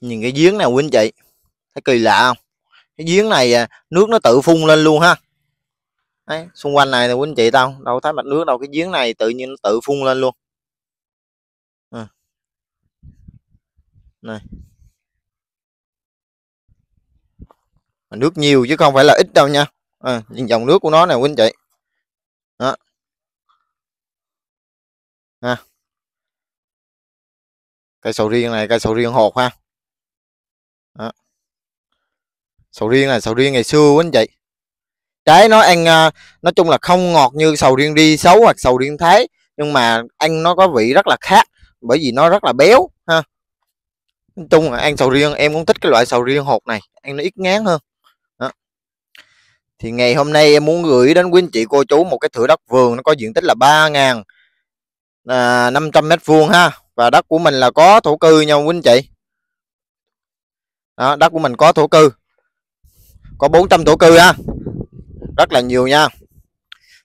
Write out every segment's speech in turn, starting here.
nhìn cái giếng nào quý anh chị thấy kỳ lạ không cái giếng này à, nước nó tự phun lên luôn ha Đấy, xung quanh này là quý anh chị tao đâu thấy mạch nước đâu cái giếng này tự nhiên nó tự phun lên luôn à. này nước nhiều chứ không phải là ít đâu nha à, ờ, nhìn dòng nước của nó nè quý anh chị đó à. cây sầu riêng này cây sầu riêng hột ha đó. sầu riêng là sầu riêng ngày xưa quá anh chị trái nó ăn à, nói chung là không ngọt như sầu riêng đi xấu hoặc sầu riêng thái nhưng mà ăn nó có vị rất là khác bởi vì nó rất là béo ha nói chung là ăn sầu riêng em cũng thích cái loại sầu riêng hột này ăn nó ít ngán hơn đó. thì ngày hôm nay em muốn gửi đến quý anh chị cô chú một cái thửa đất vườn nó có diện tích là ba ngàn à, năm trăm mét vuông ha và đất của mình là có thổ cư nha quý anh chị đó, đất của mình có thổ cư có 400 thổ cư ha rất là nhiều nha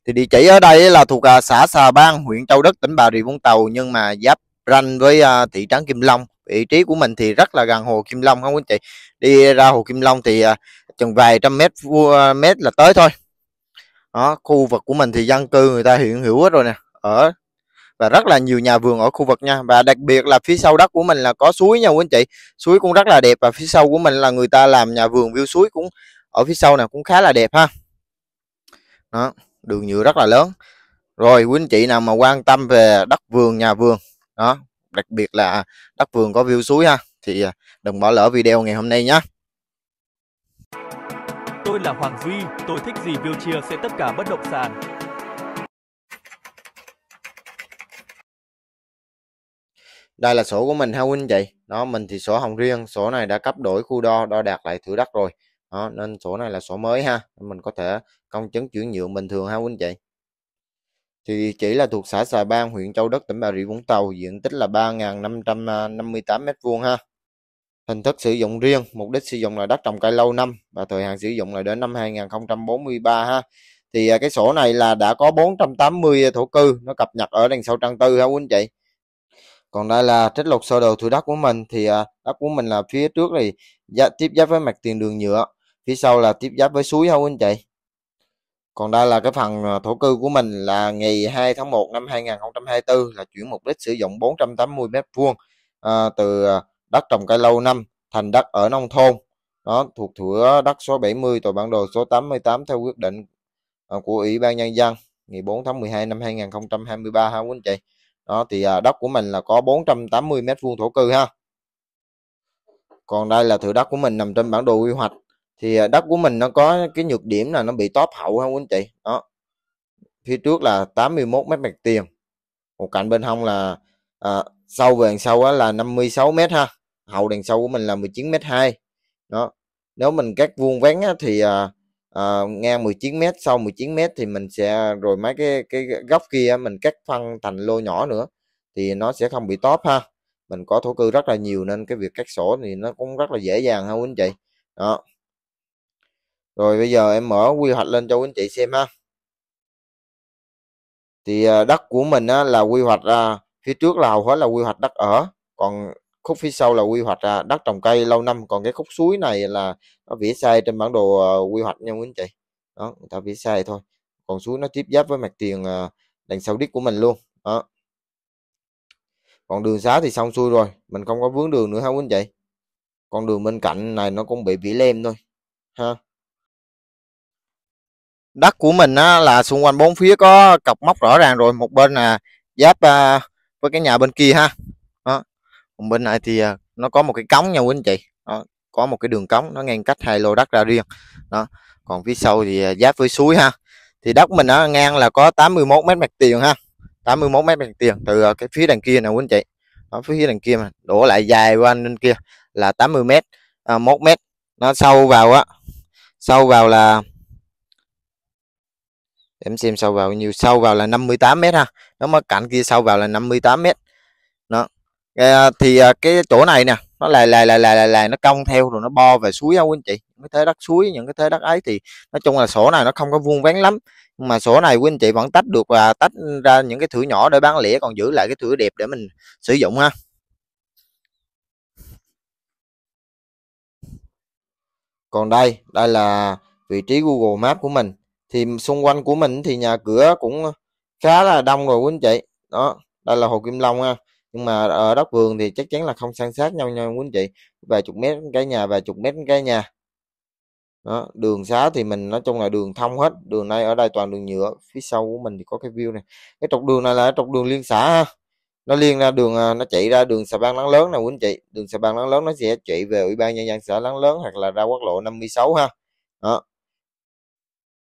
thì địa chỉ ở đây là thuộc à, xã Xà Bang huyện Châu Đức tỉnh Bà Rịa Vũng Tàu nhưng mà giáp ranh với à, thị trấn Kim Long vị trí của mình thì rất là gần hồ Kim Long không quý chị đi ra hồ Kim Long thì à, chừng vài trăm mét vuông mét là tới thôi đó khu vực của mình thì dân cư người ta hiện hữu hết rồi nè ở và rất là nhiều nhà vườn ở khu vực nha và đặc biệt là phía sau đất của mình là có suối nha quý anh chị suối cũng rất là đẹp và phía sau của mình là người ta làm nhà vườn view suối cũng ở phía sau này cũng khá là đẹp ha đó đường nhựa rất là lớn rồi quý anh chị nào mà quan tâm về đất vườn nhà vườn đó đặc biệt là đất vườn có view suối ha thì à, đừng bỏ lỡ video ngày hôm nay nhé Tôi là Hoàng Duy, tôi thích gì view Chia sẽ tất cả bất động sản đây là sổ của mình ha huynh chị đó mình thì sổ hồng riêng sổ này đã cấp đổi khu đo đo đạt lại thử đất rồi đó, nên sổ này là sổ mới ha mình có thể công chứng chuyển nhượng bình thường ha huynh chị thì chỉ là thuộc xã Sài Bang huyện Châu Đức, tỉnh Bà Rịa Vũng Tàu diện tích là 3.558 à, m2 ha hình thức sử dụng riêng mục đích sử dụng là đất trồng cây lâu năm và thời hạn sử dụng là đến năm 2043 ha thì à, cái sổ này là đã có 480 thổ cư nó cập nhật ở đằng sau trang tư ha quý anh chị còn đây là trích lục sơ đồ thửa đất của mình thì đất à, của mình là phía trước thì giáp, tiếp giáp với mặt tiền đường nhựa phía sau là tiếp giáp với suối không anh chị còn đây là cái phần à, thổ cư của mình là ngày 2 tháng 1 năm 2024 là chuyển mục đích sử dụng 480 mét vuông à, từ à, đất trồng cây lâu năm thành đất ở nông thôn đó thuộc thửa đất số 70 tờ bản đồ số 88 theo quyết định của Ủy ban nhân dân ngày 4 tháng 12 năm 2023 ha quý anh chị đó thì à, đất của mình là có 480 mét vuông thổ cư ha còn đây là thửa đất của mình nằm trên bản đồ quy hoạch thì à, đất của mình nó có cái nhược điểm là nó bị tóp hậu ha quý anh chị đó phía trước là 81 mét mặt tiền một cạnh bên hông là à, sâu về đằng sau á, là 56 mét ha hậu đằng sau của mình là 19 mét 2 đó nếu mình cắt vuông vén á, thì à, uh, ngang 19 mét sau 19 mét thì mình sẽ rồi mấy cái cái góc kia mình cắt phân thành lô nhỏ nữa thì nó sẽ không bị tóp ha mình có thổ cư rất là nhiều nên cái việc cắt sổ thì nó cũng rất là dễ dàng ha quý anh chị đó rồi bây giờ em mở quy hoạch lên cho quý anh chị xem ha thì ờ, đất của mình á, là quy hoạch à, phía trước là hầu hết là quy hoạch đất ở còn khúc phía sau là quy hoạch à, đất trồng cây lâu năm còn cái khúc suối này là nó vỉa sai trên bản đồ à, quy hoạch nha quý anh chị đó người ta vỉa sai thôi còn suối nó tiếp giáp với mặt tiền à, đằng sau đít của mình luôn đó còn đường xá thì xong xuôi rồi mình không có vướng đường nữa ha quý anh chị con đường bên cạnh này nó cũng bị vỉ lem thôi ha đất của mình á, là xung quanh bốn phía có cọc móc rõ ràng rồi một bên là giáp à, với cái nhà bên kia ha còn bên này thì à, nó có một cái cống nha quý anh chị đó, có một cái đường cống nó ngang cách hai lô đất ra riêng đó còn phía sau thì à, giáp với suối ha thì đất mình nó ngang là có 81 mét mặt tiền ha 81 mét mặt tiền từ à, cái phía đằng kia nè quý anh chị ở phía đằng kia mà đổ lại dài qua bên kia là 80 mét à, 1 mét nó sâu vào á sâu vào là em xem sâu vào nhiều sâu vào là 58 mét ha nó mới cạnh kia sâu vào là 58 mét đó Ờ, thì ờ, cái chỗ này nè nó là là là là là, là nó cong theo rồi nó bo về suối không anh chị những cái thế đất suối những cái thế đất ấy thì nói chung là sổ này nó không có vuông vén lắm nhưng mà sổ này quý anh chị vẫn tách được và tách ra những cái thửa nhỏ để bán lẻ còn giữ lại cái thửa đẹp để mình sử dụng ha còn đây đây là vị trí Google map của mình thì xung quanh của mình thì nhà cửa cũng khá là đông rồi quý anh chị đó đây là Hồ Kim Long ha nhưng mà ở đất vườn thì chắc chắn là không san sát nhau nhau quý anh chị vài chục mét cái nhà vài chục mét cái nhà đó, đường xá thì mình nói chung là đường thông hết đường này ở đây toàn đường nhựa phía sau của mình thì có cái view này cái trục đường này là trục đường liên xã ha nó liên ra đường à, nó chạy ra đường xà bang láng lớn nè quý anh chị đường xà bang láng lớn nó sẽ chạy về ủy ban nhân dân xã láng lớn hoặc là ra quốc lộ 56 ha đó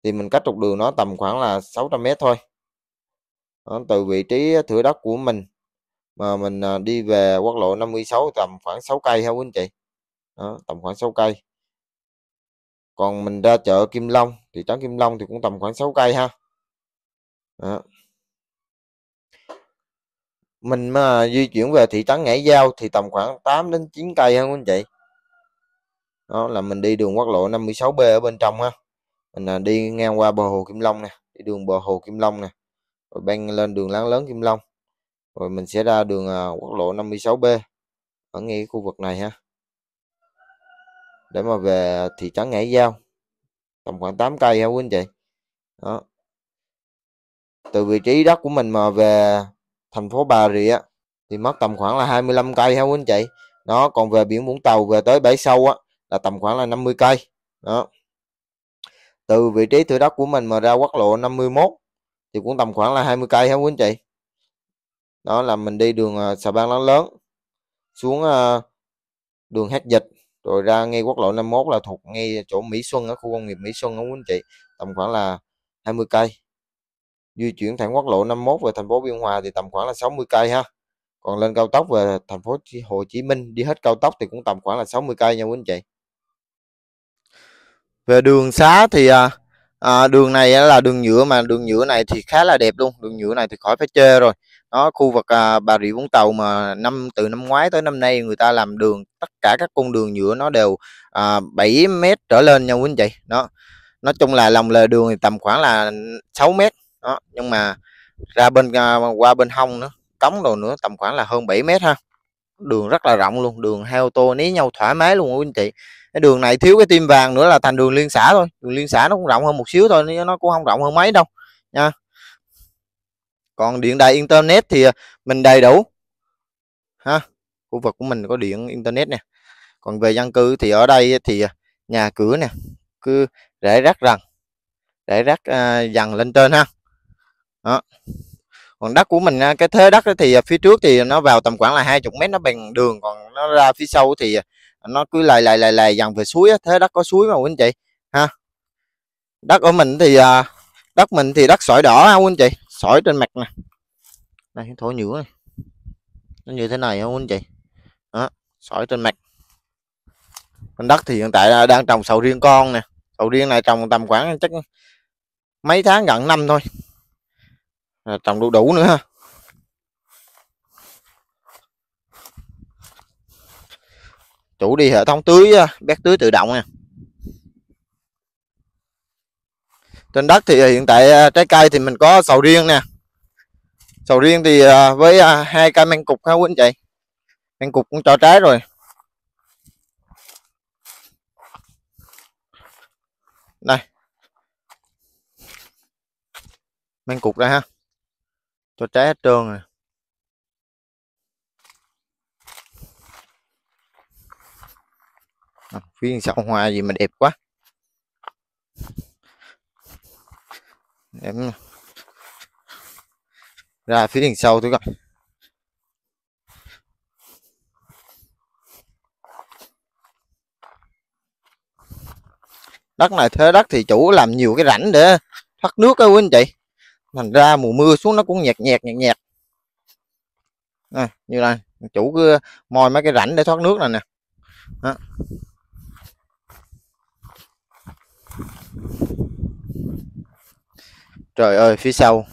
thì mình cách trục đường nó tầm khoảng là 600 mét thôi đó, từ vị trí thửa đất của mình mà mình à, đi về quốc lộ 56 tầm khoảng 6 cây ha quý anh chị đó, tầm khoảng 6 cây còn mình ra chợ Kim Long thị trấn Kim Long thì cũng tầm khoảng 6 cây ha đó. mình mà di chuyển về thị trấn Ngãi Giao thì tầm khoảng 8 đến 9 cây ha quý anh chị đó là mình đi đường quốc lộ 56B ở bên trong ha mình à, đi ngang qua bờ hồ Kim Long nè đi đường bờ hồ Kim Long nè rồi bên lên đường láng lớn Kim Long rồi mình sẽ ra đường à, quốc lộ 56B ở ngay khu vực này ha để mà về thị trấn Ngãi Giao tầm khoảng 8 cây ha quý anh chị đó từ vị trí đất của mình mà về thành phố Bà Rịa thì mất tầm khoảng là 25 cây ha quý anh chị nó còn về biển Vũng Tàu về tới bãi sâu á là tầm khoảng là 50 cây đó từ vị trí thửa đất của mình mà ra quốc lộ 51 thì cũng tầm khoảng là 20 cây ha quý anh chị đó là mình đi đường uh, xà bang láng lớn xuống uh, đường hát dịch rồi ra ngay quốc lộ 51 là thuộc ngay chỗ Mỹ Xuân ở khu công nghiệp Mỹ Xuân đó quý anh chị tầm khoảng là 20 cây di chuyển thẳng quốc lộ 51 về thành phố Biên Hòa thì tầm khoảng là 60 cây ha còn lên cao tốc về thành phố Hồ Chí Minh đi hết cao tốc thì cũng tầm khoảng là 60 cây nha quý anh chị về đường xá thì à, à, đường này là đường nhựa mà đường nhựa này thì khá là đẹp luôn đường nhựa này thì khỏi phải chê rồi đó khu vực à, Bà Rịa Vũng Tàu mà năm từ năm ngoái tới năm nay người ta làm đường tất cả các con đường nhựa nó đều à, 7 mét trở lên nha quý anh chị đó nói chung là lòng lề đường thì tầm khoảng là 6 mét đó nhưng mà ra bên à, qua bên hông nữa cống đồ nữa tầm khoảng là hơn 7 mét ha đường rất là rộng luôn đường hai ô tô ní nhau thoải mái luôn quý anh chị cái đường này thiếu cái tim vàng nữa là thành đường liên xã thôi đường liên xã nó cũng rộng hơn một xíu thôi nó cũng không rộng hơn mấy đâu nha còn điện đài internet thì à, mình đầy đủ ha khu vực của mình có điện internet nè còn về dân cư thì ở đây thì à, nhà cửa nè cứ để rác rằng để rác à, dần lên trên ha đó còn đất của mình à, cái thế đất thì phía trước thì nó vào tầm khoảng là hai chục mét nó bằng đường còn nó ra phía sau thì nó cứ lầy lầy lầy lầy dần về suối thế đất có suối mà quý anh chị ha đất của mình thì đất mình thì đất sỏi đỏ ha quý anh chị sỏi trên mặt nè đây thổ nhưỡng này. nó như thế này không anh chị đó sỏi trên mặt trên đất thì hiện tại đang trồng sầu riêng con nè sầu riêng này trồng tầm khoảng chắc mấy tháng gần năm thôi Rồi trồng đủ đủ nữa ha chủ đi hệ thống tưới bét tưới tự động nè trên đất thì à, hiện tại à, trái cây thì mình có sầu riêng nè sầu riêng thì à, với hai cây mang cục ha quý anh chị mang cục cũng cho trái rồi đây mang cục đây ha cho trái hết trơn rồi à, phía hoa gì mà đẹp quá em ra phía đằng sau tôi coi đất này thế đất thì chủ làm nhiều cái rãnh để thoát nước á quý anh chị thành ra mùa mưa xuống nó cũng nhạt nhạt nhạt nhạt à, như này chủ cứ moi mấy cái rãnh để thoát nước này nè Đó trời ơi phía sau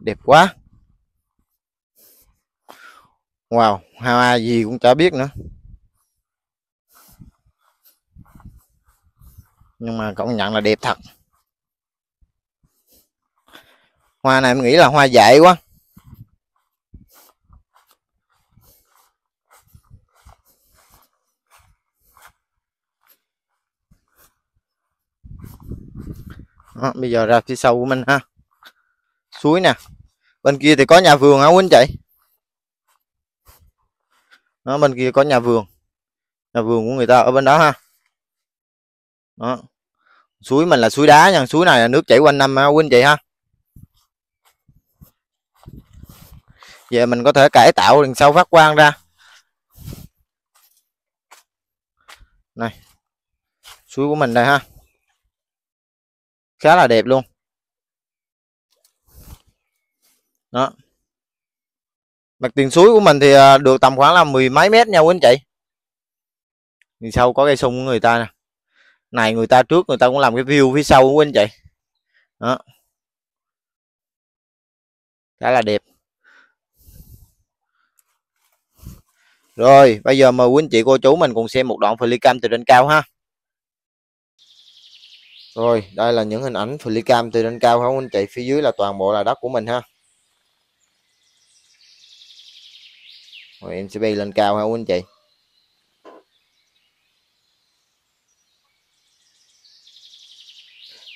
đẹp quá wow hoa gì cũng chả biết nữa nhưng mà công nhận là đẹp thật hoa này em nghĩ là hoa dại quá Đó, bây giờ ra phía sau của mình ha suối nè bên kia thì có nhà vườn hả Quýnh chị đó bên kia có nhà vườn nhà vườn của người ta ở bên đó ha đó suối mình là suối đá nha suối này là nước chảy quanh năm ha Quýnh chị ha về mình có thể cải tạo đằng sau phát quang ra này suối của mình đây ha khá là đẹp luôn đó mặt tiền suối của mình thì à, được tầm khoảng là mười mấy mét nha quý anh chị thì sau có cây sung của người ta nè này người ta trước người ta cũng làm cái view phía sau của anh chị đó khá là đẹp rồi bây giờ mời quý anh chị cô chú mình cùng xem một đoạn ly cam từ trên cao ha rồi đây là những hình ảnh flycam từ trên cao không anh chị phía dưới là toàn bộ là đất của mình ha rồi em sẽ bay lên cao không anh chị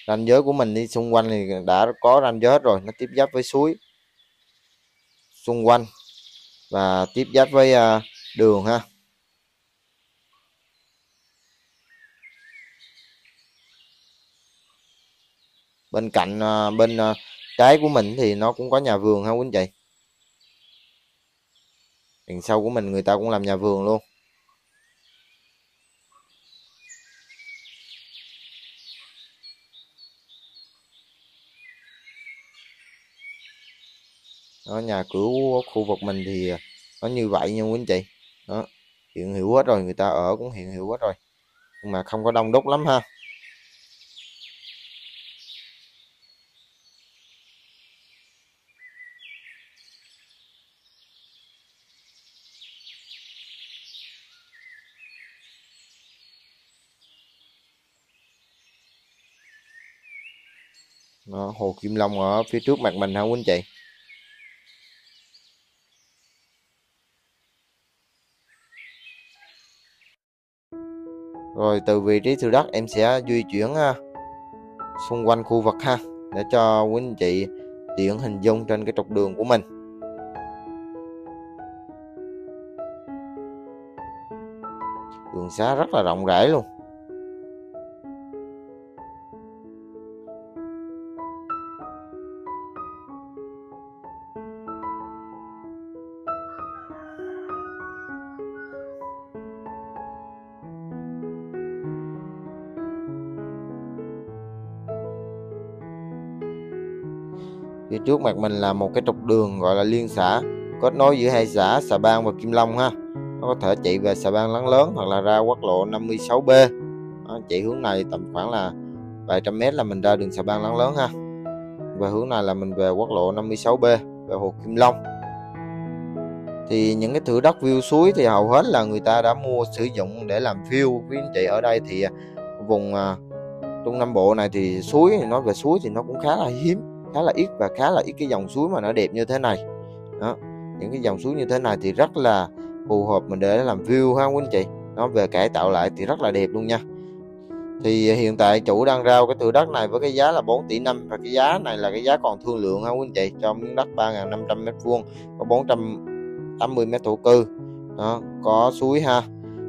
ranh giới của mình đi xung quanh thì đã có ranh giới rồi nó tiếp giáp với suối xung quanh và tiếp giáp với à, đường ha bên cạnh ờ, bên ờ, trái của mình thì nó cũng có nhà vườn ha quý anh chị đằng sau của mình người ta cũng làm nhà vườn luôn đó, nhà cửa của khu vực mình thì ờ, nó như vậy nha quý anh chị đó hiện hiểu hết rồi người ta ở cũng hiện hiểu hết rồi nhưng mà không có đông đúc lắm ha Đó, hồ Kim Long ở phía trước mặt mình không anh chị rồi từ vị trí từ đất em sẽ di chuyển à, xung quanh khu vực ha để cho quý anh chị tiện hình dung trên cái trục đường của mình đường xá rất là rộng rãi luôn phía trước mặt mình là một cái trục đường gọi là liên xã kết nối giữa hai xã Sà Bang và Kim Long ha nó có thể chạy về Sà Bang Láng Lớn hoặc là ra quốc lộ 56B đó, chạy hướng này tầm khoảng là vài trăm mét là mình ra đường Sà Bang Láng Lớn ha và hướng này là mình về quốc lộ 56B về hồ Kim Long thì những cái thửa đất view suối thì hầu hết là người ta đã mua sử dụng để làm view quý anh chị ở đây thì à, vùng à, Trung Nam Bộ này thì suối thì nói về suối thì nó cũng khá là hiếm khá là ít và khá là ít cái dòng suối mà nó đẹp như thế này đó những cái dòng suối như thế này thì rất là phù hợp mình để làm view ha quý anh chị nó về cải tạo lại thì rất là đẹp luôn nha thì hiện tại chủ đang rao cái thửa đất này với cái giá là 4 tỷ năm và cái giá này là cái giá còn thương lượng ha quý anh chị cho miếng đất 3.500 mét vuông có 480 mét thổ cư đó, có suối ha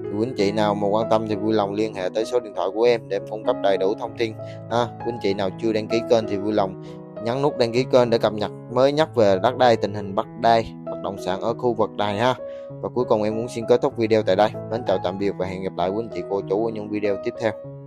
thì quý anh chị nào mà quan tâm thì vui lòng liên hệ tới số điện thoại của em để em cung cấp đầy đủ thông tin ha quý anh chị nào chưa đăng ký kênh thì vui lòng nhấn nút đăng ký kênh để cập nhật mới nhất về đất đai tình hình bất đai bất động sản ở khu vực này ha và cuối cùng em muốn xin kết thúc video tại đây mến chào tạm biệt và hẹn gặp lại quý anh chị cô chú ở những video tiếp theo